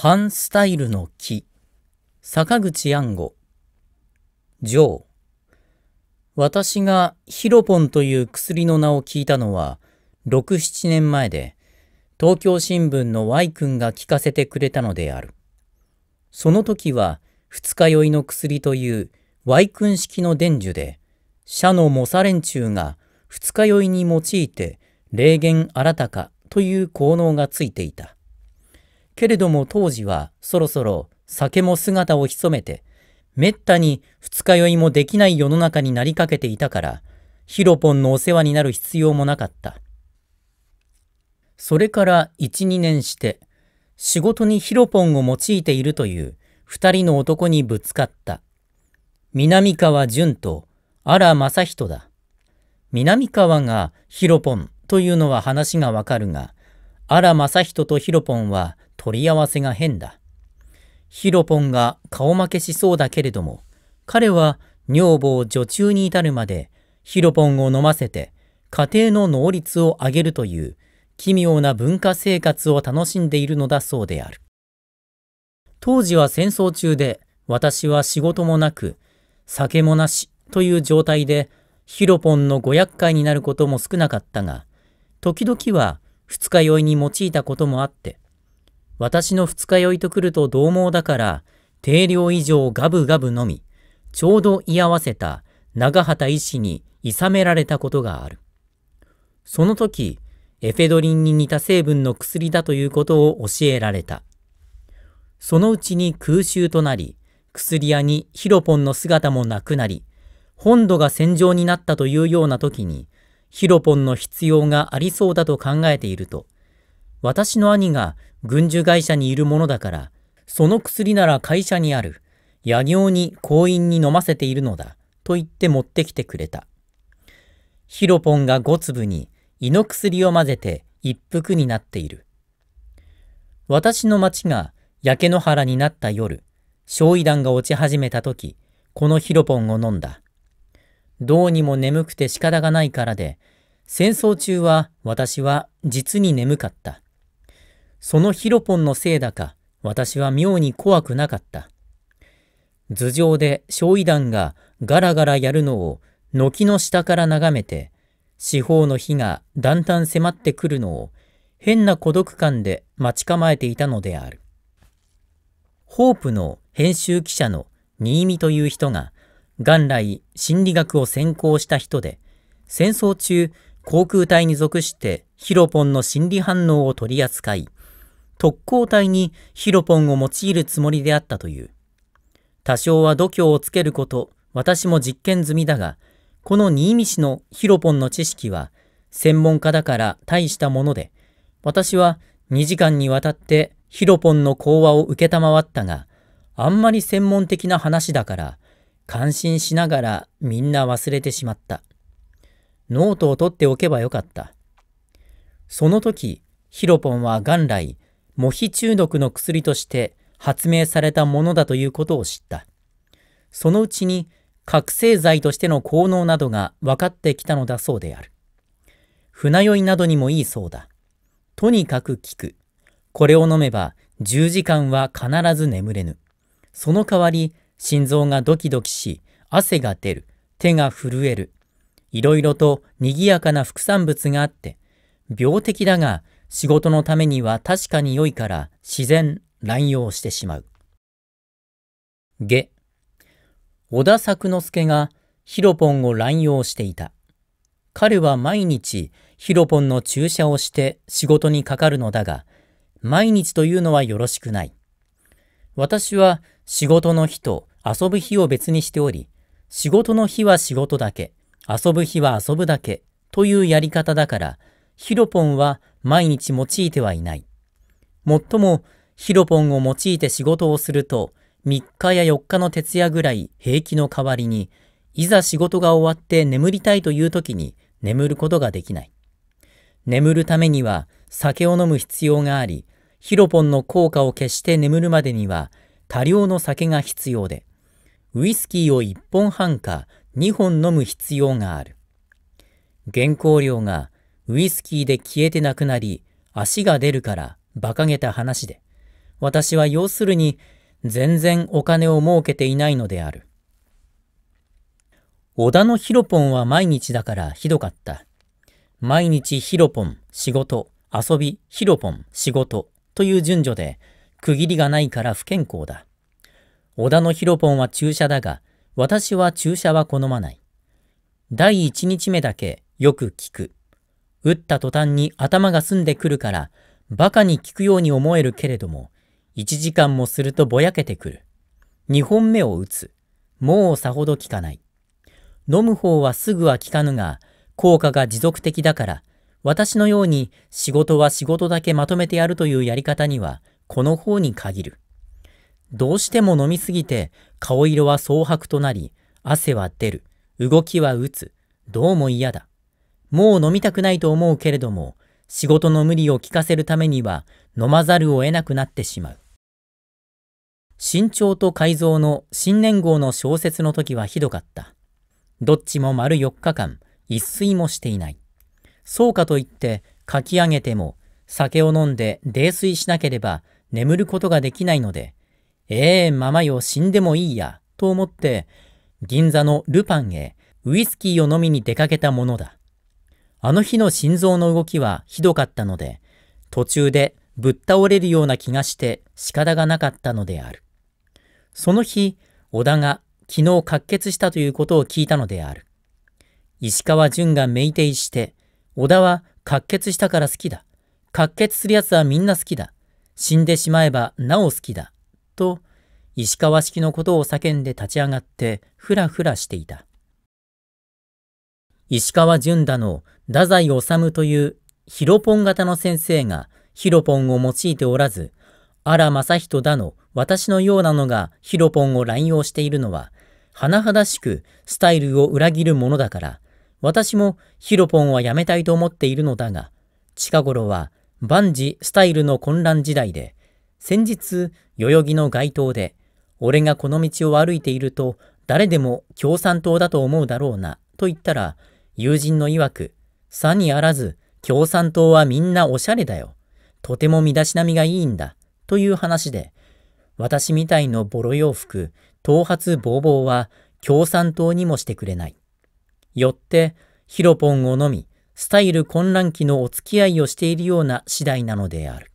ハンスタイルの木、坂口安吾。ジョー。私がヒロポンという薬の名を聞いたのは、6、7年前で、東京新聞の Y 君が聞かせてくれたのである。その時は、二日酔いの薬という Y 君式の伝授で、社の模サ連中が二日酔いに用いて、霊言新たかという効能がついていた。けれども当時はそろそろ酒も姿を潜めて、めったに二日酔いもできない世の中になりかけていたから、ヒロポンのお世話になる必要もなかった。それから一、二年して、仕事にヒロポンを用いているという二人の男にぶつかった。南川淳と荒正人だ。南川がヒロポンというのは話がわかるが、荒正人とヒロポンは取り合わせが変だ。ヒロポンが顔負けしそうだけれども、彼は女房女中に至るまでヒロポンを飲ませて家庭の能率を上げるという奇妙な文化生活を楽しんでいるのだそうである。当時は戦争中で私は仕事もなく酒もなしという状態でヒロポンのご厄介になることも少なかったが、時々は二日酔いに用いたこともあって、私の二日酔いと来ると獰猛だから、定量以上ガブガブ飲み、ちょうど居合わせた長畑医師にいさめられたことがある。その時、エフェドリンに似た成分の薬だということを教えられた。そのうちに空襲となり、薬屋にヒロポンの姿もなくなり、本土が戦場になったというような時に、ヒロポンの必要がありそうだと考えていると、私の兄が軍需会社にいるものだから、その薬なら会社にある、野行に行員に飲ませているのだ、と言って持ってきてくれた。ヒロポンが5粒に胃の薬を混ぜて一服になっている。私の町が焼け野原になった夜、焼夷弾が落ち始めた時、このヒロポンを飲んだ。どうにも眠くて仕方がないからで、戦争中は私は実に眠かった。そのヒロポンのせいだか、私は妙に怖くなかった。頭上で焼夷弾がガラガラやるのを軒の下から眺めて、四方の火がだんだん迫ってくるのを変な孤独感で待ち構えていたのである。ホープの編集記者の新見という人が、元来心理学を専攻した人で、戦争中航空隊に属してヒロポンの心理反応を取り扱い、特攻隊にヒロポンを用いるつもりであったという。多少は度胸をつけること、私も実験済みだが、この新見市のヒロポンの知識は、専門家だから大したもので、私は2時間にわたってヒロポンの講話を受けたまわったが、あんまり専門的な話だから、感心しながらみんな忘れてしまった。ノートを取っておけばよかった。その時、ヒロポンは元来、模ヒ中毒の薬として発明されたものだということを知った。そのうちに覚醒剤としての効能などが分かってきたのだそうである。船酔いなどにもいいそうだ。とにかく効く。これを飲めば10時間は必ず眠れぬ。その代わり心臓がドキドキし、汗が出る、手が震える。いろいろと賑やかな副産物があって、病的だが仕事のためには確かに良いから自然乱用してしまう。下、小田作之助がヒロポンを乱用していた。彼は毎日ヒロポンの注射をして仕事にかかるのだが、毎日というのはよろしくない。私は仕事の日と遊ぶ日を別にしており、仕事の日は仕事だけ、遊ぶ日は遊ぶだけというやり方だから、ヒロポンは毎日用いてはいない。もっとも、ヒロポンを用いて仕事をすると、3日や4日の徹夜ぐらい平気の代わりに、いざ仕事が終わって眠りたいという時に眠ることができない。眠るためには酒を飲む必要があり、ヒロポンの効果を消して眠るまでには多量の酒が必要で、ウイスキーを1本半か2本飲む必要がある。原稿料がウイスキーで消えてなくなり、足が出るから、馬鹿げた話で、私は要するに、全然お金を儲けていないのである。織田のヒロポンは毎日だからひどかった。毎日ヒロポン、仕事、遊び、ヒロポン、仕事という順序で、区切りがないから不健康だ。織田のヒロポンは注射だが、私は注射は好まない。第1日目だけよく聞く。打った途端に頭が澄んでくるから、馬鹿に効くように思えるけれども、1時間もするとぼやけてくる。2本目を打つ。もうさほど効かない。飲む方はすぐは効かぬが、効果が持続的だから、私のように仕事は仕事だけまとめてやるというやり方には、この方に限る。どうしても飲みすぎて、顔色は蒼白となり、汗は出る、動きは打つ、どうも嫌だ。もう飲みたくないと思うけれども、仕事の無理を聞かせるためには飲まざるを得なくなってしまう。新潮と改造の新年号の小説の時はひどかった。どっちも丸4日間、一睡もしていない。そうかといって書き上げても、酒を飲んで泥酔しなければ眠ることができないので、ええー、ままよ死んでもいいや、と思って、銀座のルパンへウイスキーを飲みに出かけたものだ。あの日の心臓の動きはひどかったので、途中でぶっ倒れるような気がして仕方がなかったのである。その日、小田が昨日滑血したということを聞いたのである。石川淳が酩酊して、小田は滑血したから好きだ。滑血する奴はみんな好きだ。死んでしまえばなお好きだ。と、石川式のことを叫んで立ち上がってふらふらしていた。石川淳太の太宰治というヒロポン型の先生がヒロポンを用いておらず、荒正人だの私のようなのがヒロポンを乱用しているのは、甚だしくスタイルを裏切るものだから、私もヒロポンはやめたいと思っているのだが、近頃は万事スタイルの混乱時代で、先日代々木の街頭で、俺がこの道を歩いていると誰でも共産党だと思うだろうな、と言ったら、友人の曰く、さにあらず、共産党はみんなおしゃれだよ。とても身だしなみがいいんだ。という話で、私みたいのボロ洋服、頭髪ボーボーは共産党にもしてくれない。よって、ヒロポンを飲み、スタイル混乱期のお付き合いをしているような次第なのである。